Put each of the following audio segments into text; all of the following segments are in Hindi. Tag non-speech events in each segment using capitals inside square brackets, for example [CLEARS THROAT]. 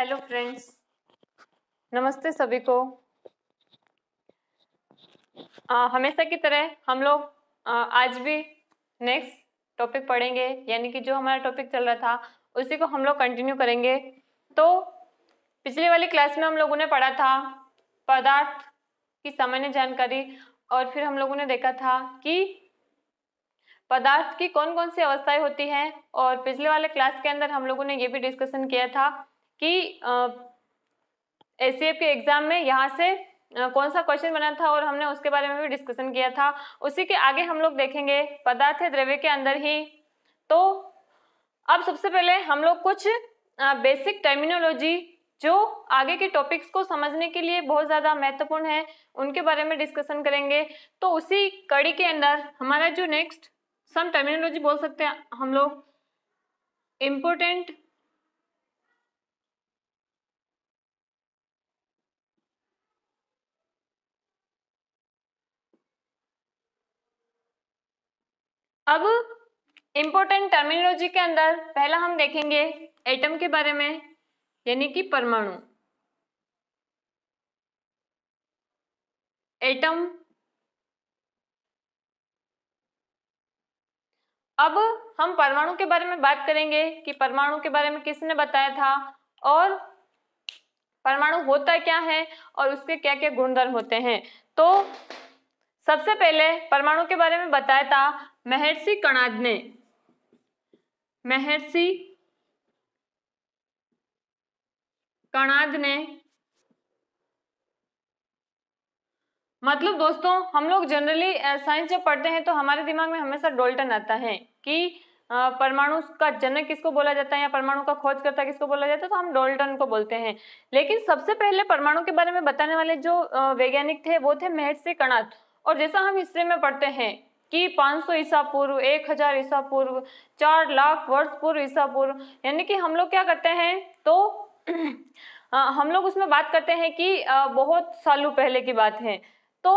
हेलो फ्रेंड्स नमस्ते सभी को आ, हमेशा की तरह हम लोग आज भी नेक्स्ट टॉपिक पढ़ेंगे यानी कि जो हमारा टॉपिक चल रहा था उसी को हम लोग कंटिन्यू करेंगे तो पिछले वाली क्लास में हम लोगों ने पढ़ा था पदार्थ की सामान्य जानकारी और फिर हम लोगों ने देखा था कि पदार्थ की कौन कौन सी अवस्थाएं होती हैं और पिछले वाले क्लास के अंदर हम लोगों ने ये भी डिस्कशन किया था कि एस के एग्जाम में यहाँ से कौन सा क्वेश्चन बना था और हमने उसके बारे में भी डिस्कशन किया था उसी के आगे हम लोग देखेंगे पदार्थ द्रव्य के अंदर ही तो अब सबसे पहले हम लोग कुछ बेसिक टर्मिनोलॉजी जो आगे के टॉपिक्स को समझने के लिए बहुत ज़्यादा महत्वपूर्ण है उनके बारे में डिस्कशन करेंगे तो उसी कड़ी के अंदर हमारा जो नेक्स्ट सम टर्मिनोलॉजी बोल सकते हैं हम लोग इम्पोर्टेंट अब इम्पोर्टेंट टर्मिनोलॉजी के अंदर पहला हम देखेंगे एटम के बारे में यानी कि परमाणु एटम अब हम परमाणु के बारे में बात करेंगे कि परमाणु के बारे में किसने बताया था और परमाणु होता क्या है और उसके क्या क्या गुणधर्म होते हैं तो सबसे पहले परमाणु के बारे में बताया था महर्षि कणाद ने महर्षि कणाद ने मतलब दोस्तों हम लोग जनरली साइंस जब पढ़ते हैं तो हमारे दिमाग में हमेशा डोल्टन आता है कि परमाणु का जनक किसको बोला जाता है या परमाणु का खोज करता किसको बोला जाता है तो हम डोल्टन को बोलते हैं लेकिन सबसे पहले परमाणु के बारे में बताने वाले जो वैज्ञानिक थे वो थे महर्षि कणाद और जैसा हम हिस्ट्री में पढ़ते हैं कि 500 ईसा पूर्व 1000 ईसा पूर्व 4 लाख वर्ष पूर्व ईसा पूर्व यानी कि हम लोग क्या करते हैं तो [CLEARS THROAT] हम लोग उसमें बात करते हैं कि बहुत सालों पहले की बात है तो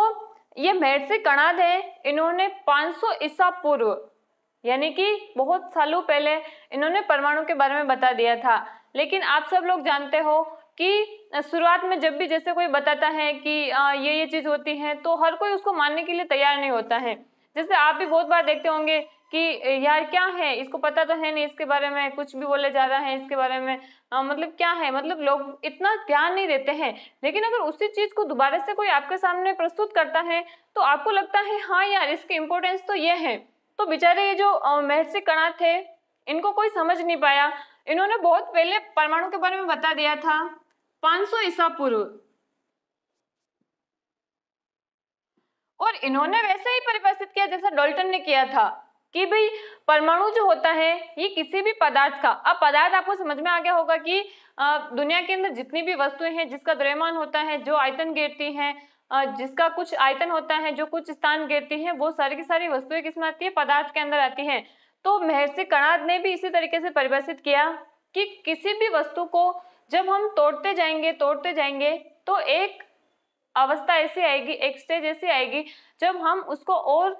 ये से कणाद है इन्होंने 500 ईसा पूर्व यानी कि बहुत सालों पहले इन्होंने परमाणु के बारे में बता दिया था लेकिन आप सब लोग जानते हो कि शुरुआत में जब भी जैसे कोई बताता है कि ये ये चीज़ होती है तो हर कोई उसको मानने के लिए तैयार नहीं होता है जैसे आप भी बहुत बार देखते होंगे कि यार क्या है इसको पता तो है नहीं इसके बारे में कुछ भी बोले जा रहा है इसके बारे में आ, मतलब क्या है मतलब लोग इतना ध्यान नहीं देते हैं लेकिन अगर उसी चीज़ को दोबारा से कोई आपके सामने प्रस्तुत करता है तो आपको लगता है हाँ यार इसकी इम्पोर्टेंस तो ये है तो बेचारे ये जो महर्षि कणा थे इनको कोई समझ नहीं पाया इन्होंने बहुत पहले परमाणु के बारे में बता दिया था 500 ईसा पूर्व और इन्होंने वैसे ही परिभाषित किया जैसा डोल्टन ने किया था कि भाई परमाणु जो होता है ये किसी भी पदार्थ का अब पदार्थ आपको समझ में आ गया होगा कि दुनिया के अंदर जितनी भी वस्तुएं हैं जिसका द्रव्यमान होता है जो आयतन गिरती है जिसका कुछ आयतन होता है जो कुछ स्थान गिरती है वो सारी की सारी वस्तुएं किसमें आती है पदार्थ के अंदर आती है तो महर्षि कणाद ने भी इसी तरीके से परिभाषित किया कि किसी भी वस्तु को जब हम तोड़ते जाएंगे तोड़ते जाएंगे तो एक अवस्था ऐसी आएगी एक स्टेज ऐसी आएगी जब हम उसको और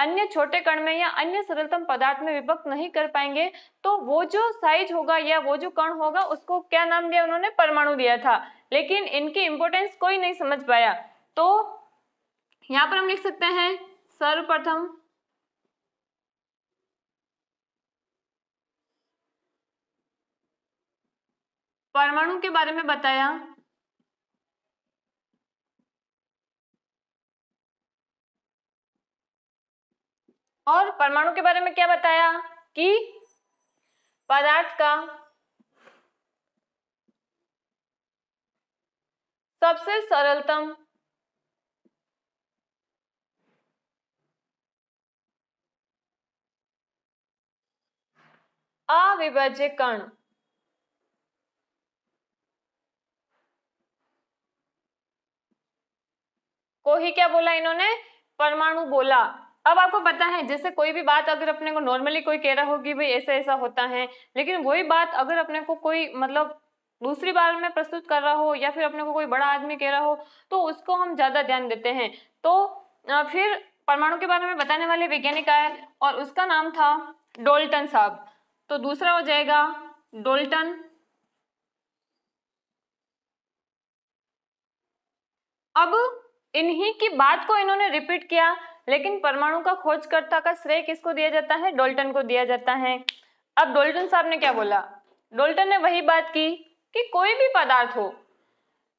अन्य छोटे कण में या अन्य सरलतम पदार्थ में विभक्त नहीं कर पाएंगे तो वो जो साइज होगा या वो जो कण होगा उसको क्या नाम दिया उन्होंने परमाणु दिया था लेकिन इनकी इंपोर्टेंस कोई नहीं समझ पाया तो यहाँ पर हम लिख सकते हैं सर्वप्रथम परमाणु के बारे में बताया और परमाणु के बारे में क्या बताया कि पदार्थ का सबसे सरलतम अविभाज्य कण को ही क्या बोला इन्होंने परमाणु बोला अब आपको पता है जैसे कोई भी बात अगर अपने को नॉर्मली कोई कह रहा होगी भाई ऐसा ऐसा होता है लेकिन वही बात अगर अपने को कोई मतलब दूसरी बार में प्रस्तुत कर रहा हो या फिर अपने को कोई बड़ा आदमी कह रहा हो तो उसको हम ज्यादा ध्यान देते हैं तो फिर परमाणु के बारे में बताने वाले वैज्ञानिक आए और उसका नाम था डोल्टन साहब तो दूसरा हो जाएगा डोल्टन अब इन्हीं की बात को इन्होंने रिपीट किया लेकिन परमाणु का खोजकर्ता का श्रेय किसको दिया जाता है डोल्टन को दिया जाता है अब डोल्टन साहब ने क्या बोला डोल्टन ने वही बात की कि कोई भी पदार्थ हो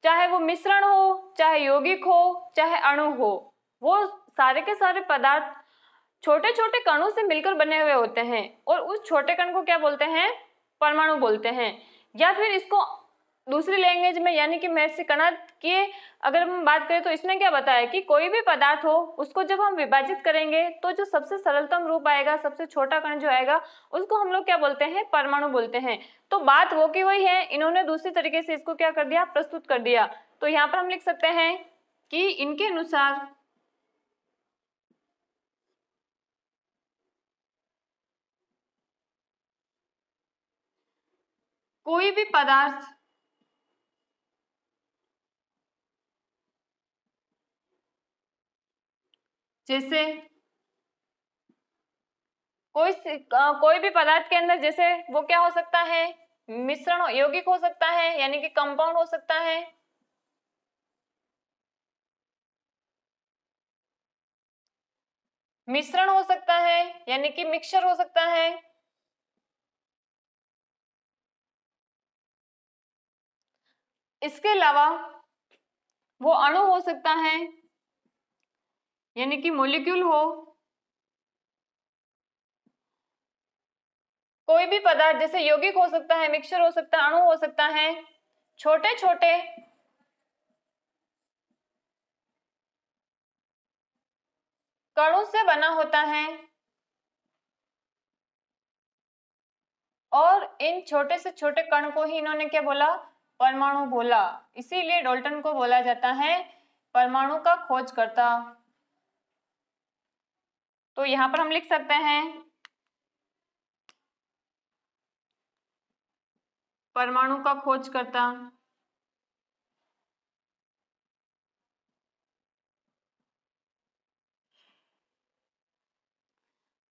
चाहे वो मिश्रण हो चाहे यौगिक हो चाहे अणु हो वो सारे के सारे पदार्थ छोटे छोटे कणों से मिलकर बने हुए होते हैं और उस छोटे कण को क्या बोलते हैं परमाणु बोलते हैं या फिर इसको दूसरी लैंग्वेज में यानी कि मैथ से कणत अगर हम बात करें तो इसमें क्या बताया कि कोई भी पदार्थ हो उसको जब हम विभाजित करेंगे तो जो सबसे सरलतम रूप आएगा सबसे छोटा कण जो आएगा उसको हम लोग क्या बोलते हैं परमाणु बोलते हैं तो बात वो की हुई है इन्होंने दूसरी तरीके से इसको क्या कर दिया प्रस्तुत कर दिया तो यहाँ पर हम लिख सकते हैं कि इनके अनुसार कोई भी पदार्थ जैसे कोई कोई भी पदार्थ के अंदर जैसे वो क्या हो सकता है मिश्रण यौगिक हो सकता है यानी कि कंपाउंड हो सकता है मिश्रण हो सकता है यानी कि मिक्सर हो सकता है इसके अलावा वो अणु हो सकता है यानी कि मोलिक्यूल हो कोई भी पदार्थ जैसे यौगिक हो सकता है मिक्सर हो सकता है अणु हो सकता है छोटे छोटे कणों से बना होता है और इन छोटे से छोटे कण को ही इन्होंने क्या बोला परमाणु बोला इसीलिए डोल्टन को बोला जाता है परमाणु का खोजकर्ता तो यहां पर हम लिख सकते हैं परमाणु का खोजकर्ता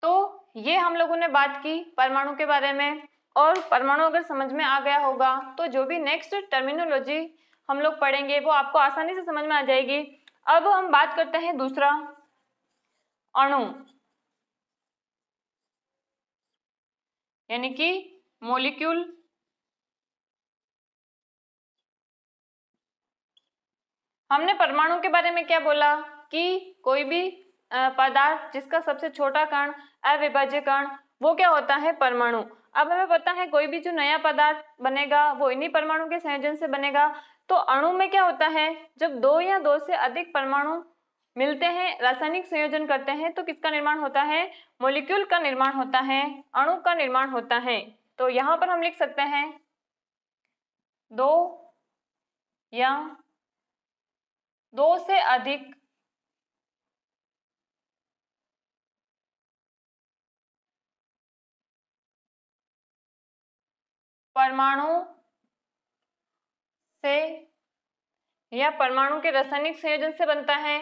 तो ये हम लोगों ने बात की परमाणु के बारे में और परमाणु अगर समझ में आ गया होगा तो जो भी नेक्स्ट टर्मिनोलॉजी हम लोग पढ़ेंगे वो आपको आसानी से समझ में आ जाएगी अब हम बात करते हैं दूसरा अणु यानी कि मोलिक्यूल हमने परमाणु के बारे में क्या बोला कि कोई भी पदार्थ जिसका सबसे छोटा कण अविभाज्य कण वो क्या होता है परमाणु अब हमें पता है कोई भी जो नया पदार्थ बनेगा वो इन्हीं परमाणु के संयोजन से बनेगा तो अणु में क्या होता है जब दो या दो से अधिक परमाणु मिलते हैं रासायनिक संयोजन करते हैं तो किसका निर्माण होता है मोलिक्यूल का निर्माण होता है अणु का निर्माण होता है तो यहां पर हम लिख सकते हैं दो या दो से अधिक परमाणु से या परमाणु के रासायनिक संयोजन से बनता है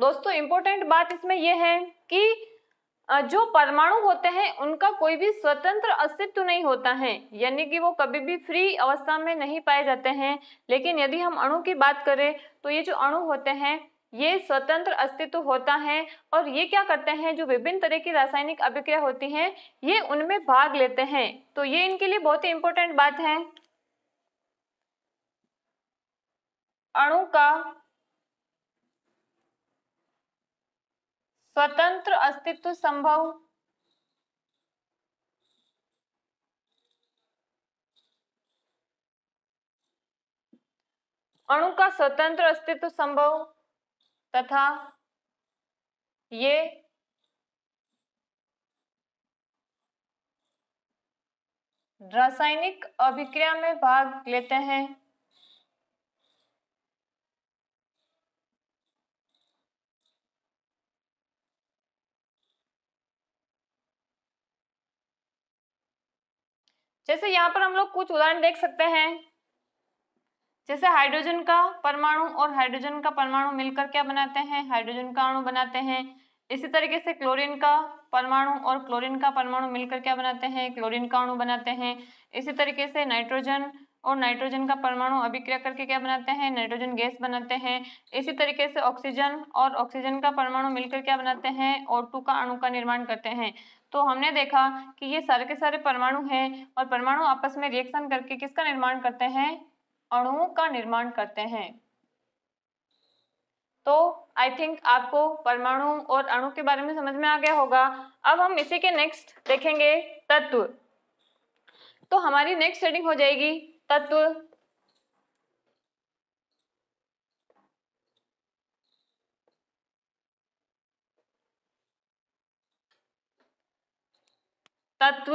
दोस्तों इम्पोर्टेंट बात इसमें यह है कि जो परमाणु होते हैं उनका कोई भी स्वतंत्र अस्तित्व नहीं होता है यानी कि वो कभी भी फ्री अवस्था में नहीं पाए जाते हैं लेकिन यदि हम अणु की बात करें तो ये जो अणु होते हैं ये स्वतंत्र अस्तित्व होता है और ये क्या करते हैं जो विभिन्न तरह की रासायनिक अभिक्रिया होती है ये उनमें भाग लेते हैं तो ये इनके लिए बहुत ही इंपॉर्टेंट बात है अणु का स्वतंत्र अस्तित्व संभव अणु का स्वतंत्र अस्तित्व संभव तथा ये रासायनिक अभिक्रिया में भाग लेते हैं जैसे यहाँ पर हम लोग कुछ उदाहरण देख सकते हैं जैसे हाइड्रोजन का परमाणु और हाइड्रोजन का परमाणु मिलकर क्या बनाते हैं हाइड्रोजन का अणु बनाते हैं इसी तरीके से क्लोरीन का परमाणु और क्लोरीन का परमाणु मिलकर क्या बनाते हैं क्लोरीन का अणु बनाते हैं इसी तरीके से नाइट्रोजन और नाइट्रोजन का परमाणु अभिक्रिया करके क्या बनाते हैं नाइट्रोजन गैस बनाते हैं इसी तरीके से ऑक्सीजन और ऑक्सीजन का परमाणु मिलकर क्या बनाते हैं और टू का अणु का निर्माण करते हैं तो हमने देखा कि ये सारे के सारे परमाणु हैं और परमाणु आपस में रिएक्शन करके किसका निर्माण करते हैं अणुओं का निर्माण करते हैं तो आई थिंक आपको परमाणु और अणु के बारे में समझ में आ गया होगा अब हम इसी के नेक्स्ट देखेंगे तत्व तो हमारी नेक्स्ट सेटिंग हो जाएगी तत्व तत्व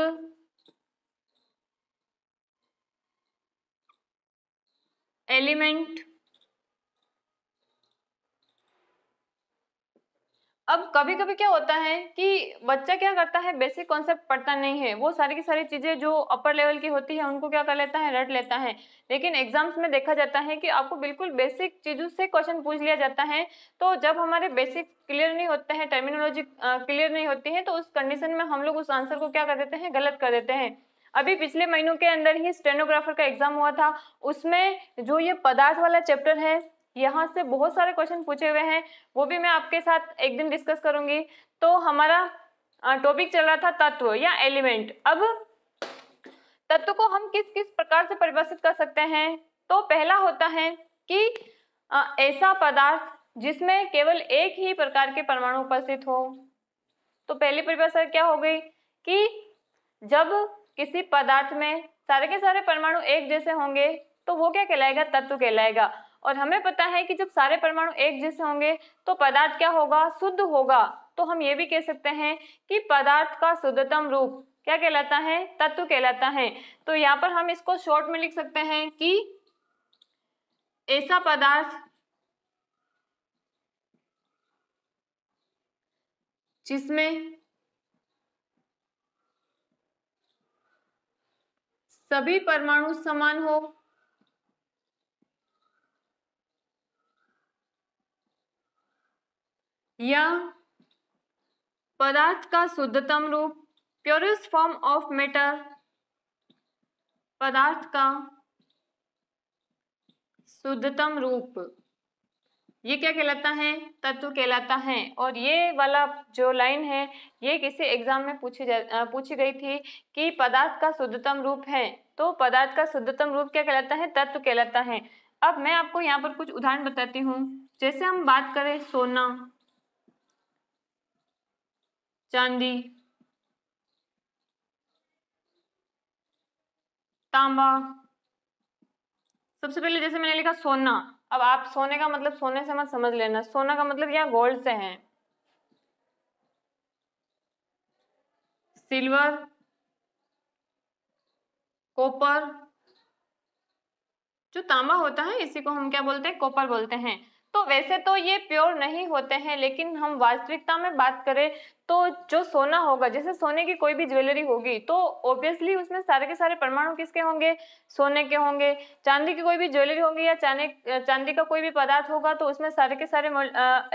एलिमेंट अब कभी कभी क्या होता है कि बच्चा क्या करता है बेसिक कॉन्सेप्ट पढ़ता नहीं है वो सारी की सारी चीज़ें जो अपर लेवल की होती है उनको क्या कर लेता है रट लेता है लेकिन एग्जाम्स में देखा जाता है कि आपको बिल्कुल बेसिक चीज़ों से क्वेश्चन पूछ लिया जाता है तो जब हमारे बेसिक क्लियर नहीं होते हैं टर्मिनोलॉजी क्लियर नहीं होती है तो उस कंडीशन में हम लोग उस आंसर को क्या कर देते हैं गलत कर देते हैं अभी पिछले महीनों के अंदर ही स्टेनोग्राफर का एग्जाम हुआ था उसमें जो ये पदार्थ वाला चैप्टर है यहाँ से बहुत सारे क्वेश्चन पूछे हुए हैं वो भी मैं आपके साथ एक दिन डिस्कस करूंगी तो हमारा टॉपिक चल रहा था तत्व या एलिमेंट अब तत्व को हम किस किस प्रकार से परिभाषित कर सकते हैं तो पहला होता है कि ऐसा पदार्थ जिसमें केवल एक ही प्रकार के परमाणु उपस्थित हो तो पहली परिभाषा क्या हो गई कि जब किसी पदार्थ में सारे के सारे परमाणु एक जैसे होंगे तो वो क्या कहलाएगा तत्व कहलाएगा और हमें पता है कि जब सारे परमाणु एक जैसे होंगे तो पदार्थ क्या होगा शुद्ध होगा तो हम ये भी कह सकते हैं कि पदार्थ का शुद्धतम रूप क्या कहलाता है तत्व कहलाता है तो यहाँ पर हम इसको शॉर्ट में लिख सकते हैं कि ऐसा पदार्थ जिसमें सभी परमाणु समान हो या पदार्थ का शुद्धतम रूप प्योरेस्ट फॉर्म ऑफ मेटर पदार्थ का शुद्धतम रूप ये क्या कहलाता है तत्व कहलाता है और ये वाला जो लाइन है ये किसी एग्जाम में पूछी जा पूछी गई थी कि पदार्थ का शुद्धतम रूप है तो पदार्थ का शुद्धतम रूप क्या कहलाता है तत्व कहलाता है अब मैं आपको यहाँ पर कुछ उदाहरण बताती हूँ जैसे हम बात करें सोना चांदी तांबा सबसे पहले जैसे मैंने लिखा सोना अब आप सोने का मतलब सोने से मत समझ लेना सोना का मतलब यहाँ गोल्ड से है सिल्वर कॉपर जो तांबा होता है इसी को हम क्या बोलते हैं कॉपर बोलते हैं तो वैसे तो ये प्योर नहीं होते हैं लेकिन हम वास्तविकता में बात करें तो जो सोना होगा जैसे सोने की कोई भी ज्वेलरी होगी तो ऑब्वियसली उसमें सारे के सारे परमाणु किसके होंगे सोने के होंगे चांदी की कोई भी ज्वेलरी होगी या चांदी चांदी का कोई भी पदार्थ होगा तो उसमें सारे के सारे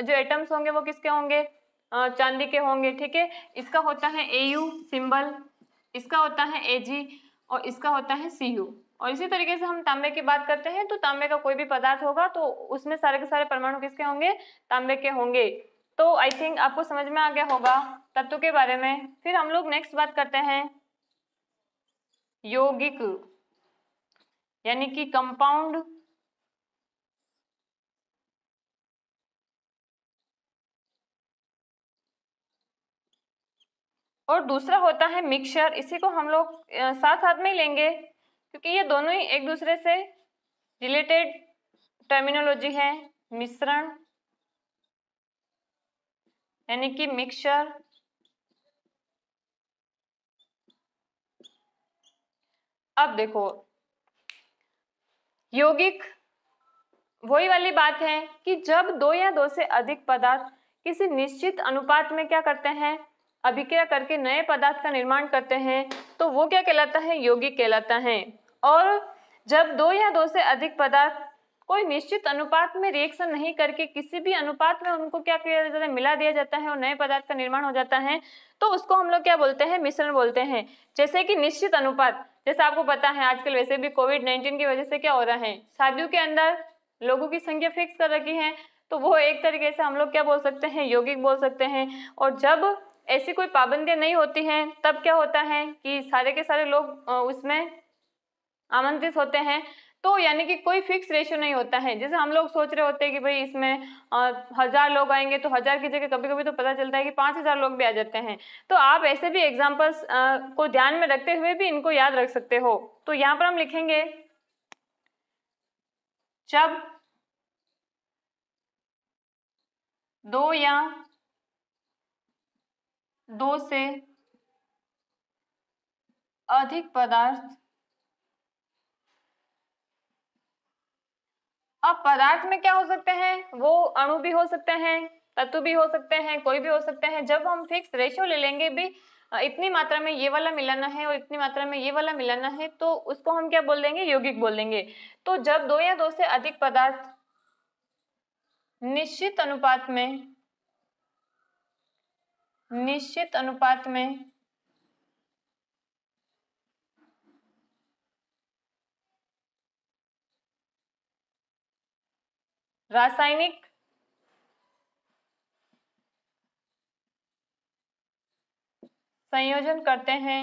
जो एटम्स होंगे वो किसके होंगे चांदी के होंगे ठीक है इसका होता है ए सिंबल इसका होता है ए और इसका होता है सी और इसी तरीके से हम तांबे की बात करते हैं तो तांबे का कोई भी पदार्थ होगा तो उसमें सारे के सारे परमाणु किसके होंगे तांबे के होंगे तो आई थिंक आपको समझ में आ गया होगा तत्व के बारे में फिर हम लोग नेक्स्ट बात करते हैं यौगिक यानी कि कंपाउंड और दूसरा होता है मिक्सचर इसी को हम लोग साथ साथ में लेंगे क्योंकि ये दोनों ही एक दूसरे से रिलेटेड टर्मिनोलॉजी है मिश्रण यानी कि मिक्सचर अब देखो यौगिक वही वाली बात है कि जब दो या दो से अधिक पदार्थ किसी निश्चित अनुपात में क्या करते हैं अभिक्रिया करके नए पदार्थ का निर्माण करते हैं तो वो क्या कहलाता है यौगिक कहलाता है और जब दो या दो से अधिक पदार्थ कोई निश्चित अनुपात में रिएक्शन नहीं करके किसी भी अनुपात में उनको क्या किया जाता है मिला दिया जाता है और नए पदार्थ का निर्माण हो जाता है तो उसको हम लोग क्या बोलते हैं मिश्रण बोलते हैं जैसे कि निश्चित अनुपात जैसे आपको पता है आजकल वैसे भी कोविड नाइन्टीन की वजह से क्या हो रहा है शादियों के अंदर लोगों की संख्या फिक्स कर रखी है तो वो एक तरीके से हम लोग क्या बोल सकते हैं यौगिक बोल सकते हैं और जब ऐसी कोई पाबंदियाँ नहीं होती हैं तब क्या होता है कि सारे के सारे लोग उसमें आमंत्रित होते हैं तो यानी कि कोई फिक्स रेशियो नहीं होता है जैसे हम लोग सोच रहे होते हैं कि भाई इसमें आ, हजार लोग आएंगे तो हजार की जगह कभी कभी तो पता चलता है कि पांच हजार लोग भी आ जाते हैं तो आप ऐसे भी एग्जाम्पल्स को ध्यान में रखते हुए भी इनको याद रख सकते हो तो यहाँ पर हम लिखेंगे जब दो या दो से अधिक पदार्थ अब पदार्थ में क्या हो सकते हैं वो अणु भी हो सकते हैं तत्व भी हो सकते हैं कोई भी हो सकते हैं जब हम फिक्स रेशियो ले लेंगे भी इतनी मात्रा में ये वाला मिलाना है और इतनी मात्रा में ये वाला मिलाना है तो उसको हम क्या बोल देंगे यौगिक बोल देंगे तो जब दो या दो से अधिक पदार्थ निश्चित अनुपात में निश्चित अनुपात में रासायनिक संयोजन करते हैं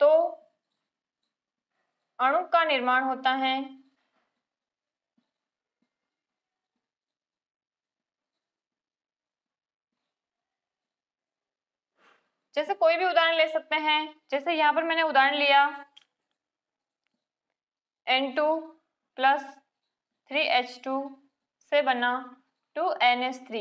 तो अणु का निर्माण होता है जैसे कोई भी उदाहरण ले सकते हैं जैसे यहां पर मैंने उदाहरण लिया N two plus three H two से बना टू एन एच थ्री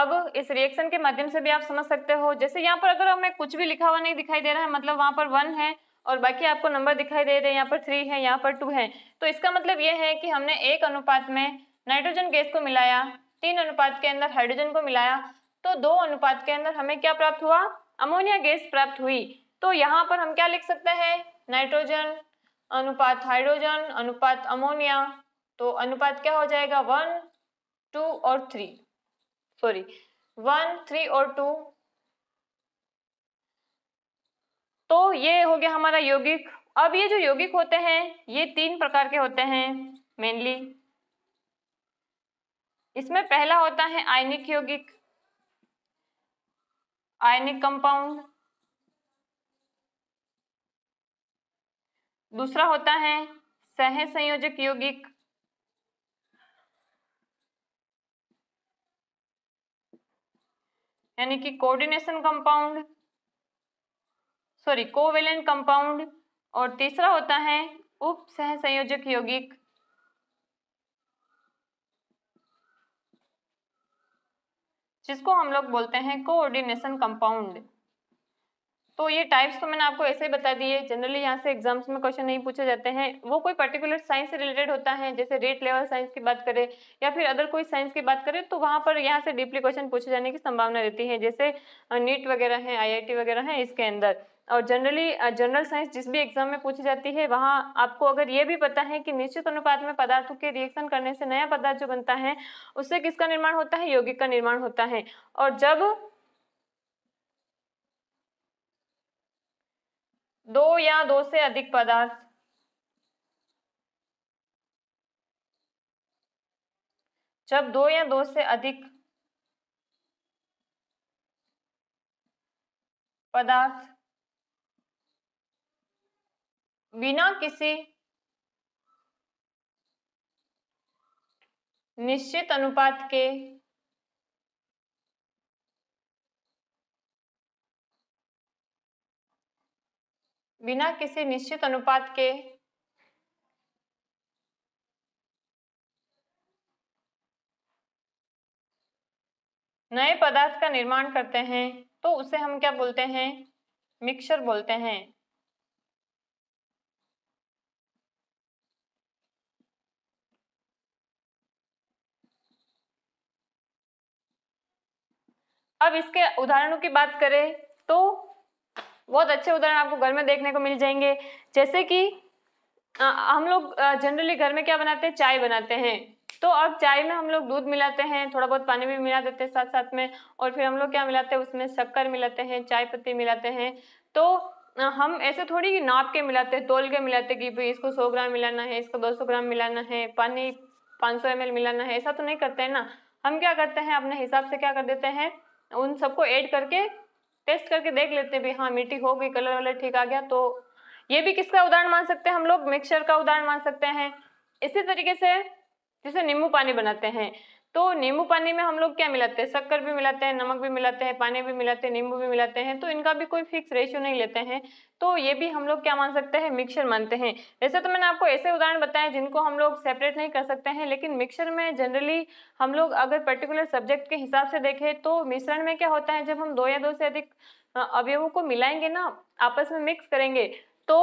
अब इस रिएक्शन के माध्यम से भी आप समझ सकते हो जैसे यहाँ पर अगर हमें कुछ भी लिखा हुआ नहीं दिखाई दे रहा है मतलब वहां पर वन है और बाकी आपको नंबर दिखाई दे रहे हैं यहाँ पर थ्री है यहाँ पर टू है तो इसका मतलब यह है कि हमने एक अनुपात में नाइट्रोजन गैस को मिलाया तीन अनुपात के अंदर हाइड्रोजन को मिलाया तो दो अनुपात के अंदर हमें क्या प्राप्त हुआ अमोनिया गैस प्राप्त हुई तो यहाँ पर हम क्या लिख सकते हैं नाइट्रोजन अनुपात हाइड्रोजन अनुपात अमोनिया तो अनुपात क्या हो जाएगा वन टू और थ्री सॉरी वन थ्री और टू तो ये हो गया हमारा यौगिक अब ये जो यौगिक होते हैं ये तीन प्रकार के होते हैं मेनली इसमें पहला होता है आयनिक यौगिक आयनिक कंपाउंड दूसरा होता है सह संयोजक यौगिक यानी कि coordination compound sorry covalent compound और तीसरा होता है उप सह संयोजक यौगिक जिसको हम लोग बोलते हैं कोऑर्डिनेशन कंपाउंड तो ये टाइप्स तो मैंने आपको ऐसे ही बता दिए जनरली यहाँ से एग्जाम्स में क्वेश्चन नहीं पूछे जाते हैं वो कोई पर्टिकुलर साइंस से रिलेटेड होता है जैसे रेट लेवल साइंस की बात करें या फिर अदर कोई साइंस की बात करें तो वहाँ पर यहाँ से डीपली क्वेश्चन पूछे जाने की संभावना रहती है जैसे नीट e वगैरह है आई वगैरह है इसके अंदर और जनरली जनरल साइंस जिस भी एग्जाम में पूछी जाती है वहाँ आपको अगर ये भी पता है कि निश्चित अनुपात में पदार्थों के रिएक्शन करने से नया पदार्थ जो बनता है उससे किसका निर्माण होता है यौगिक का निर्माण होता है और जब दो या दो से अधिक पदार्थ जब दो या दो से अधिक पदार्थ बिना किसी निश्चित अनुपात के बिना किसी निश्चित अनुपात के नए पदार्थ का निर्माण करते हैं तो उसे हम क्या बोलते हैं मिक्सर बोलते हैं अब इसके उदाहरणों की बात करें तो बहुत अच्छे उदाहरण आपको घर में देखने को मिल जाएंगे जैसे कि आ, हम लोग जनरली घर में क्या बनाते हैं चाय बनाते हैं तो अब चाय में हम लोग दूध मिलाते हैं थोड़ा बहुत पानी भी मिला देते हैं साथ साथ में और फिर हम लोग क्या मिलाते हैं उसमें शक्कर मिलाते हैं चाय पत्ती मिलाते हैं तो हम ऐसे थोड़ी नाप के मिलाते हैं तोल के मिलाते हैं कि भाई इसको 100 ग्राम मिलाना है इसको 200 ग्राम मिलाना है पानी 500 एम मिलाना है ऐसा तो नहीं करते हैं ना हम क्या करते हैं अपने हिसाब से क्या कर देते हैं उन सबको ऐड करके टेस्ट करके देख लेते हैं भी हाँ मिट्टी हो गई कलर वलर ठीक आ गया तो ये भी किसका उदाहरण मान सकते हैं हम लोग मिक्सचर का उदाहरण मान सकते हैं इसी तरीके से जैसे नींबू पानी बनाते हैं तो नींबू पानी में हम लोग क्या मिलाते हैं शक्कर भी मिलाते हैं नमक भी मिलाते हैं पानी भी मिलाते हैं नींबू भी मिलाते हैं तो इनका भी कोई फिक्स रेशियो नहीं लेते हैं तो ये भी हम लोग क्या मान सकते हैं मिक्सर मानते हैं वैसे तो मैंने आपको ऐसे उदाहरण बताए जिनको हम लोग सेपरेट नहीं कर सकते हैं लेकिन मिक्सर में जनरली हम लोग अगर पर्टिकुलर सब्जेक्ट के हिसाब से देखें तो मिश्रण में क्या होता है जब हम दो या दो से अधिक अवयवों को मिलाएंगे ना आपस में मिक्स करेंगे तो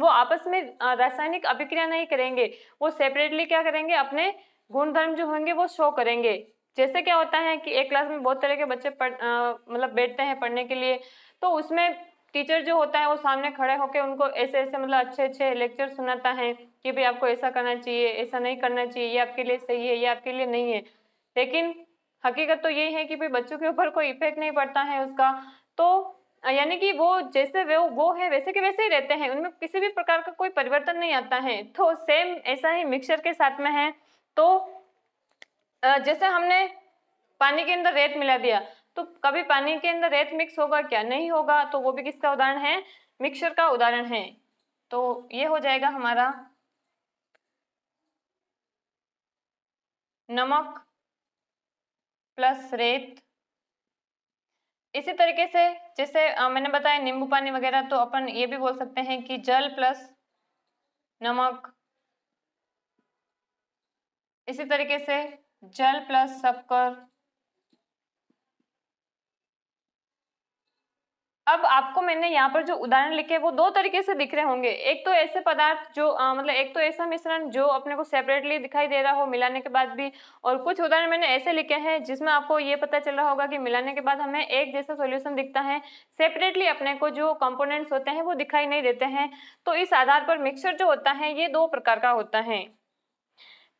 वो आपस में रासायनिक अभिक्रिया नहीं करेंगे वो सेपरेटली क्या करेंगे अपने गुणधर्म जो होंगे वो शो करेंगे जैसे क्या होता है कि एक क्लास में बहुत तरह के बच्चे पढ़ मतलब बैठते हैं पढ़ने के लिए तो उसमें टीचर जो होता है वो सामने खड़े होकर उनको ऐसे ऐसे मतलब अच्छे अच्छे लेक्चर सुनाता है कि भाई आपको ऐसा करना चाहिए ऐसा नहीं करना चाहिए ये आपके लिए सही है ये आपके लिए नहीं है लेकिन हकीकत तो यही है कि भाई बच्चों के ऊपर कोई इफेक्ट नहीं पड़ता है उसका तो यानी कि वो जैसे वे वो है वैसे के वैसे ही रहते हैं उनमें किसी भी प्रकार का कोई परिवर्तन नहीं आता है तो सेम ऐसा ही मिक्सचर के साथ में है तो जैसे हमने पानी के अंदर रेत मिला दिया तो कभी पानी के अंदर रेत मिक्स होगा क्या नहीं होगा तो वो भी किसका उदाहरण है मिक्सर का उदाहरण है तो ये हो जाएगा हमारा नमक प्लस रेत इसी तरीके से जैसे मैंने बताया नींबू पानी वगैरह तो अपन ये भी बोल सकते हैं कि जल प्लस नमक इसी तरीके से जल प्लस सक्कर अब आपको मैंने यहाँ पर जो उदाहरण लिखे वो दो तरीके से दिख रहे होंगे एक तो ऐसे पदार्थ जो आ, मतलब एक तो ऐसा मिश्रण जो अपने को सेपरेटली दिखाई दे रहा हो मिलाने के बाद भी और कुछ उदाहरण मैंने ऐसे लिखे हैं जिसमें आपको ये पता चल रहा होगा कि मिलाने के बाद हमें एक जैसा सोल्यूशन दिखता है सेपरेटली अपने को जो कॉम्पोनेंट्स होते हैं वो दिखाई नहीं देते हैं तो इस आधार पर मिक्सर जो होता है ये दो प्रकार का होता है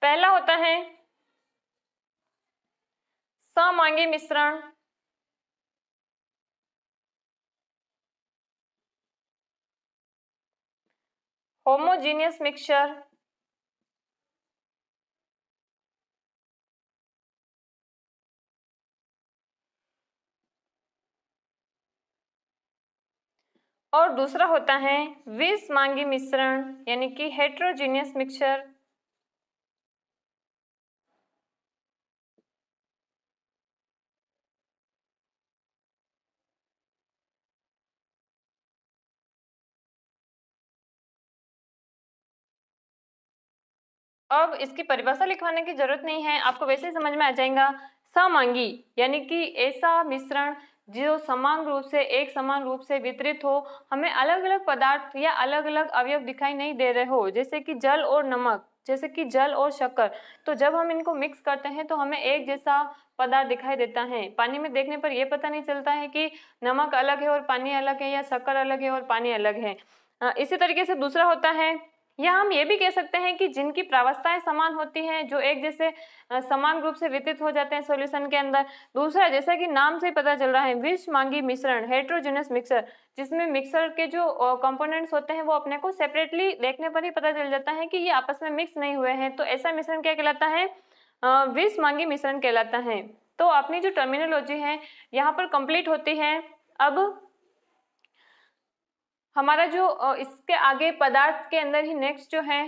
पहला होता है समांगी मिश्रण होमोजीनियस मिक्सचर और दूसरा होता है विष मांगी मिश्रण यानी कि हेट्रोजीनियस मिक्सचर अब इसकी परिभाषा लिखवाने की जरूरत नहीं है आपको वैसे ही समझ में आ जाएगा समांगी यानी कि ऐसा मिश्रण जो समान रूप से एक समान रूप से वितरित हो हमें अलग अलग पदार्थ या अलग अलग अवयव दिखाई नहीं दे रहे हो जैसे कि जल और नमक जैसे कि जल और शक्कर तो जब हम इनको मिक्स करते हैं तो हमें एक जैसा पदार्थ दिखाई देता है पानी में देखने पर यह पता नहीं चलता है कि नमक अलग है और पानी अलग है या शक्कर अलग है और पानी अलग है इसी तरीके से दूसरा होता है या हम ये भी कह सकते हैं कि जिनकी प्रावस्थाएं समान होती हैं जो एक जैसे समान रूप से वितरित हो जाते हैं सॉल्यूशन के अंदर दूसरा जैसा कि नाम से पता चल रहा है विश मांगी मिश्रण हेट्रोजेनस मिक्सर जिसमें मिक्सर के जो कंपोनेंट्स होते हैं वो अपने को सेपरेटली देखने पर ही पता चल जाता है कि ये आपस में मिक्स नहीं हुए हैं तो ऐसा मिश्रण क्या कहलाता है विश मांगी मिश्रण कहलाता है तो अपनी जो टर्मिनोलॉजी है यहाँ पर कंप्लीट होती है अब हमारा जो इसके आगे पदार्थ के अंदर ही नेक्स्ट जो है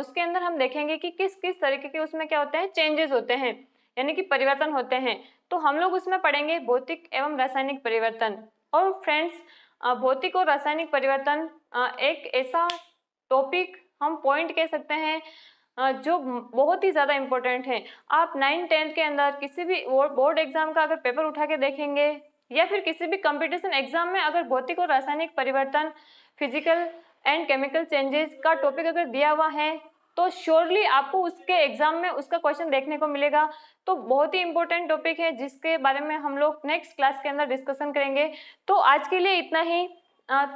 उसके अंदर हम देखेंगे कि किस किस तरीके के उसमें क्या होते हैं चेंजेस होते हैं यानी कि परिवर्तन होते हैं तो हम लोग उसमें पढ़ेंगे भौतिक एवं रासायनिक परिवर्तन और फ्रेंड्स भौतिक और रासायनिक परिवर्तन एक ऐसा टॉपिक हम पॉइंट कह सकते हैं जो बहुत ही ज़्यादा इम्पोर्टेंट है आप नाइन्थ टेंथ के अंदर किसी भी बोर्ड एग्ज़ाम का अगर पेपर उठा के देखेंगे या फिर किसी भी कंपटीशन एग्जाम में अगर भौतिक और रासायनिक परिवर्तन फिजिकल एंड केमिकल चेंजेस का टॉपिक अगर दिया हुआ है तो श्योरली आपको उसके एग्जाम में उसका क्वेश्चन देखने को मिलेगा तो बहुत ही इंपॉर्टेंट टॉपिक है जिसके बारे में हम लोग नेक्स्ट क्लास के अंदर डिस्कशन करेंगे तो आज के लिए इतना ही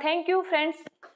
थैंक यू फ्रेंड्स